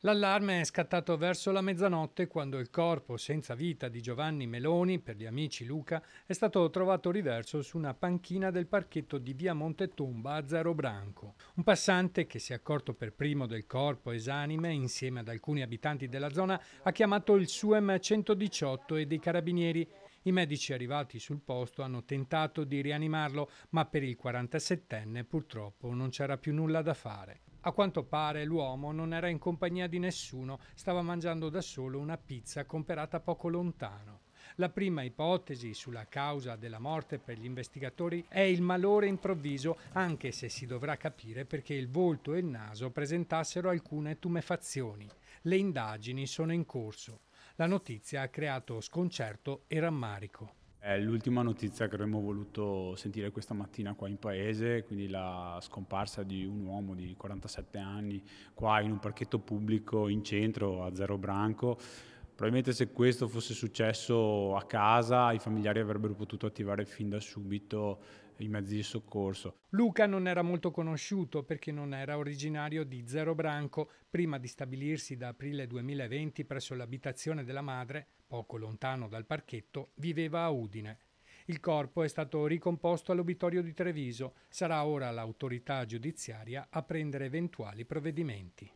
L'allarme è scattato verso la mezzanotte quando il corpo senza vita di Giovanni Meloni, per gli amici Luca, è stato trovato riverso su una panchina del parchetto di via Montetomba a Zero Branco. Un passante che si è accorto per primo del corpo esanime insieme ad alcuni abitanti della zona ha chiamato il SUEM 118 e dei carabinieri. I medici arrivati sul posto hanno tentato di rianimarlo, ma per il 47enne purtroppo non c'era più nulla da fare. A quanto pare l'uomo non era in compagnia di nessuno, stava mangiando da solo una pizza comperata poco lontano. La prima ipotesi sulla causa della morte per gli investigatori è il malore improvviso, anche se si dovrà capire perché il volto e il naso presentassero alcune tumefazioni. Le indagini sono in corso. La notizia ha creato sconcerto e rammarico. È l'ultima notizia che avremmo voluto sentire questa mattina qua in paese, quindi la scomparsa di un uomo di 47 anni qua in un parchetto pubblico in centro a Zero Branco. Probabilmente se questo fosse successo a casa i familiari avrebbero potuto attivare fin da subito i mezzi di soccorso. Luca non era molto conosciuto perché non era originario di Zero Branco prima di stabilirsi da aprile 2020 presso l'abitazione della madre, poco lontano dal parchetto, viveva a Udine. Il corpo è stato ricomposto all'obitorio di Treviso, sarà ora l'autorità giudiziaria a prendere eventuali provvedimenti.